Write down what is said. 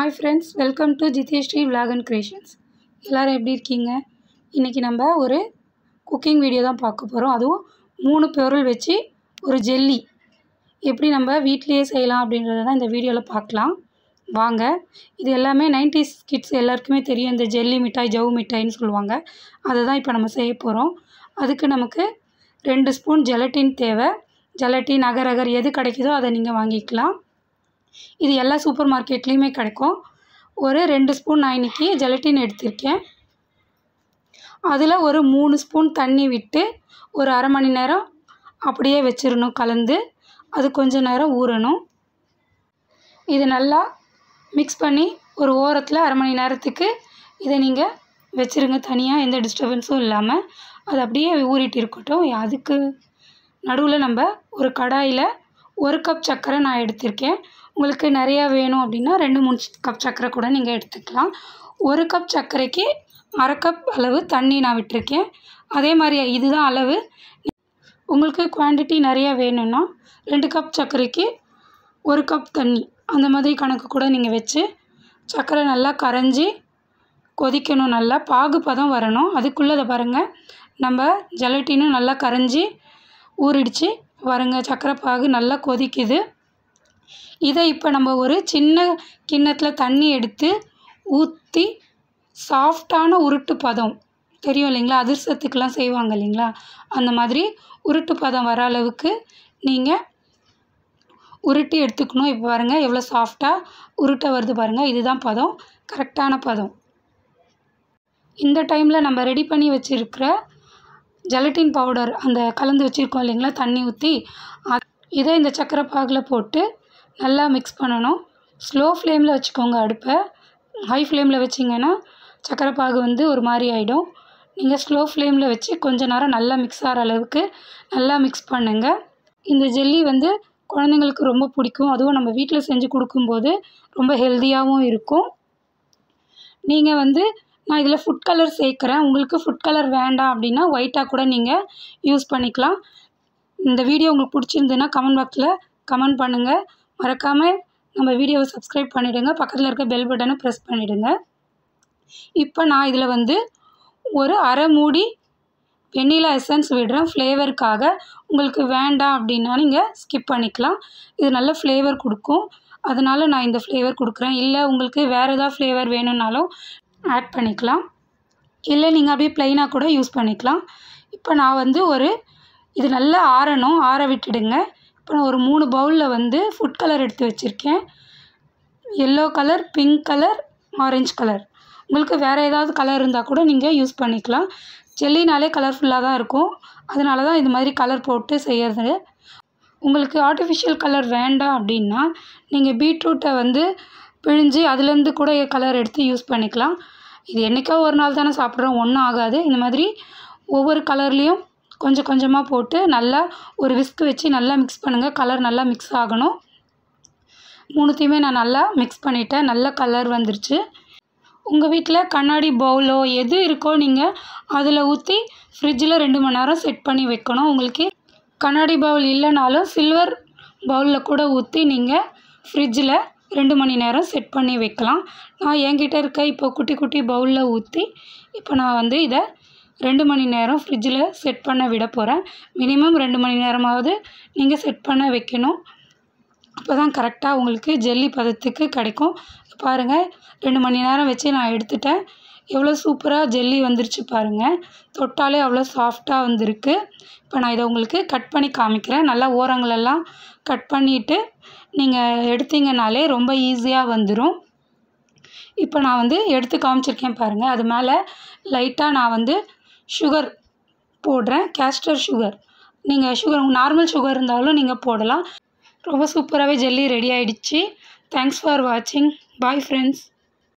hi friends welcome to Jitheshree vlog and creations எல்லோரும் எப்படி இருக்கீங்க இன்றைக்கி நம்ம ஒரு குக்கிங் வீடியோ தான் பார்க்க போகிறோம் அதுவும் மூணு பொருள் வச்சு ஒரு ஜெல்லி எப்படி நம்ம வீட்லேயே செய்யலாம் அப்படின்றத தான் இந்த வீடியோவில் பார்க்கலாம் வாங்க இது எல்லாமே நைன்டிஸ் கிட்ஸ் எல்லாருக்குமே தெரியும் இந்த ஜெல்லி மிட்டாய் ஜவு மிட்டாய்னு சொல்லுவாங்க அதை தான் இப்போ நம்ம செய்ய போகிறோம் அதுக்கு நமக்கு ரெண்டு ஸ்பூன் ஜெலட்டின் தேவை ஜெலட்டின் அகர் அகர் எது கிடைக்குதோ அதை நீங்கள் வாங்கிக்கலாம் இது எல்லா சூப்பர் மார்க்கெட்லேயுமே கிடைக்கும் ஒரு ரெண்டு ஸ்பூன் நான் இன்றைக்கி ஜெலட்டின் எடுத்திருக்கேன் அதில் ஒரு மூணு ஸ்பூன் தண்ணி விட்டு ஒரு அரை மணி நேரம் அப்படியே வச்சிடணும் கலந்து அது கொஞ்ச நேரம் ஊறணும் இது நல்லா மிக்ஸ் பண்ணி ஒரு ஓரத்தில் அரை மணி நேரத்துக்கு இதை நீங்கள் வச்சுருங்க தனியாக எந்த டிஸ்டர்பன்ஸும் இல்லாமல் அது அப்படியே ஊறிட்டு இருக்கட்டும் அதுக்கு நடுவில் நம்ம ஒரு கடாயில் ஒரு கப் சர்க்கரை நான் எடுத்திருக்கேன் உங்களுக்கு நிறையா வேணும் அப்படின்னா ரெண்டு மூணு கப் சர்க்கரை கூட நீங்கள் எடுத்துக்கலாம் ஒரு கப் சர்க்கரைக்கு அரை கப் அளவு தண்ணி நான் விட்டுருக்கேன் அதே மாதிரி இதுதான் அளவு உங்களுக்கு குவான்டிட்டி நிறையா வேணும்னா ரெண்டு கப் சர்க்கரைக்கு ஒரு கப் தண்ணி அந்த மாதிரி கணக்கு கூட நீங்கள் வச்சு சர்க்கரை நல்லா கரைஞ்சி கொதிக்கணும் நல்லா பாகுபதம் வரணும் அதுக்குள்ளே அதை பாருங்கள் நம்ம ஜெலட்டினும் நல்லா கரைஞ்சி ஊறிடிச்சு பாருங்கள் சர்க்கரை பாகு நல்லா கொதிக்குது இதை இப்போ நம்ம ஒரு சின்ன கிண்ணத்தில் தண்ணி எடுத்து ஊற்றி சாஃப்டான உருட்டு பதம் தெரியும் இல்லைங்களா அதிர்சத்துக்கெலாம் செய்வாங்க இல்லைங்களா அந்த மாதிரி உருட்டு பதம் வர அளவுக்கு நீங்கள் உருட்டி எடுத்துக்கணும் இப்போ பாருங்கள் எவ்வளோ சாஃப்டாக உருட்டை வருது பாருங்கள் இதுதான் பதம் கரெக்டான பதம் இந்த டைமில் நம்ம ரெடி பண்ணி வச்சுருக்கிற ஜெலட்டின் பவுடர் அந்த கலந்து வச்சுருக்கோம் இல்லைங்களா தண்ணி ஊற்றி இதை இந்த சக்கரை பாகில் போட்டு நல்லா மிக்ஸ் பண்ணணும் ஸ்லோ ஃப்ளேமில் வச்சுக்கோங்க அடுப்பை ஹை ஃப்ளேமில் வச்சிங்கன்னா சக்கரை பாகு வந்து ஒரு மாதிரி ஆகிடும் நீங்கள் ஸ்லோ ஃப்ளேமில் வச்சு கொஞ்சம் நேரம் நல்லா மிக்ஸ் ஆகிற அளவுக்கு நல்லா மிக்ஸ் பண்ணுங்கள் இந்த ஜெல்லி வந்து குழந்தைங்களுக்கு ரொம்ப பிடிக்கும் அதுவும் நம்ம வீட்டில் செஞ்சு கொடுக்கும்போது ரொம்ப ஹெல்த்தியாகவும் இருக்கும் நீங்கள் வந்து நான் இதில் ஃபுட் கலர் சேர்க்குறேன் உங்களுக்கு ஃபுட் கலர் வேண்டாம் அப்படின்னா ஒயிட்டாக கூட நீங்கள் யூஸ் பண்ணிக்கலாம் இந்த வீடியோ உங்களுக்கு பிடிச்சிருந்ததுன்னா கமெண்ட் பாக்ஸில் கமெண்ட் பண்ணுங்கள் மறக்காமல் நம்ம வீடியோவை சப்ஸ்கிரைப் பண்ணிவிடுங்க பக்கத்தில் இருக்க பெல் பட்டனை ப்ரெஸ் பண்ணிவிடுங்க இப்போ நான் இதில் வந்து ஒரு அரை மூடி வெண்ணிலா எசன்ஸ் விடுறேன் ஃப்ளேவருக்காக உங்களுக்கு வேண்டாம் அப்படின்னா நீங்கள் ஸ்கிப் பண்ணிக்கலாம் இது நல்ல ஃப்ளேவர் கொடுக்கும் அதனால் நான் இந்த ஃப்ளேவர் கொடுக்குறேன் இல்லை உங்களுக்கு வேறு ஏதாவது ஃப்ளேவர் வேணும்னாலும் ஆட் பண்ணிக்கலாம் இல்லை நீங்கள் அப்படியே ப்ளைனாக கூட யூஸ் பண்ணிக்கலாம் இப்போ நான் வந்து ஒரு இது நல்லா ஆறணும் ஆற விட்டுடுங்க இப்போ ஒரு மூணு பவுலில் வந்து ஃபுட் கலர் எடுத்து வச்சுருக்கேன் yellow colour pink colour orange colour உங்களுக்கு வேறு ஏதாவது கலர் இருந்தால் கூட நீங்கள் யூஸ் பண்ணிக்கலாம் ஜெல்லினாலே கலர்ஃபுல்லாக தான் இருக்கும் அதனால தான் இது மாதிரி கலர் போட்டு செய்கிறது உங்களுக்கு ஆர்டிஃபிஷியல் கலர் வேண்டாம் அப்படின்னா நீங்கள் பீட்ரூட்டை வந்து பிழிஞ்சு அதுலேருந்து கூட கலர் எடுத்து யூஸ் பண்ணிக்கலாம் இது என்றைக்கோ ஒரு நாள் தானே சாப்பிட்றோம் ஒன்றும் ஆகாது இந்த மாதிரி ஒவ்வொரு கலர்லேயும் கொஞ்சம் கொஞ்சமாக போட்டு நல்லா ஒரு விஸ்க் வச்சு நல்லா மிக்ஸ் பண்ணுங்கள் கலர் நல்லா மிக்ஸ் ஆகணும் மூணுத்தையுமே நான் நல்லா மிக்ஸ் பண்ணிவிட்டேன் நல்ல கலர் வந்துருச்சு உங்கள் வீட்டில் கண்ணாடி பவுலோ எது இருக்கோ நீங்கள் அதில் ஊற்றி ஃப்ரிட்ஜில் ரெண்டு மணி நேரம் செட் பண்ணி வைக்கணும் உங்களுக்கு கண்ணாடி பவுல் இல்லைனாலும் சில்வர் பவுலில் கூட ஊற்றி நீங்கள் ஃப்ரிட்ஜில் ரெண்டு மணி நேரம் செட் பண்ணி வைக்கலாம் நான் என்கிட்ட இருக்க இப்போ குட்டி குட்டி பவுலில் ஊற்றி இப்போ நான் வந்து இதை ரெண்டு மணி நேரம் ஃப்ரிட்ஜில் செட் பண்ண விட போகிறேன் மினிமம் ரெண்டு மணி நேரமாவது நீங்கள் செட் பண்ண வைக்கணும் அப்போ தான் கரெக்டாக உங்களுக்கு ஜெல்லி பதத்துக்கு கிடைக்கும் பாருங்கள் ரெண்டு மணி நேரம் வச்சு நான் எடுத்துட்டேன் எவ்வளோ சூப்பராக ஜெல்லி வந்துருச்சு பாருங்கள் தொட்டாலே அவ்வளோ சாஃப்டாக வந்திருக்கு இப்போ நான் இதை உங்களுக்கு கட் பண்ணி காமிக்கிறேன் நல்லா ஓரங்களெல்லாம் கட் பண்ணிவிட்டு நீங்கள் எடுத்தீங்கனாலே ரொம்ப ஈஸியாக வந்துடும் இப்போ நான் வந்து எடுத்து காமிச்சிருக்கேன் பாருங்கள் அது மேலே லைட்டாக நான் வந்து சுகர் போடுறேன் கேஸ்டர் சுகர் நீங்கள் சுகர் நார்மல் சுகர் இருந்தாலும் நீங்கள் போடலாம் ரொம்ப சூப்பராகவே ஜெல்லி ரெடி ஆகிடுச்சி தேங்க்ஸ் ஃபார் வாட்சிங் பாய் ஃப்ரெண்ட்ஸ்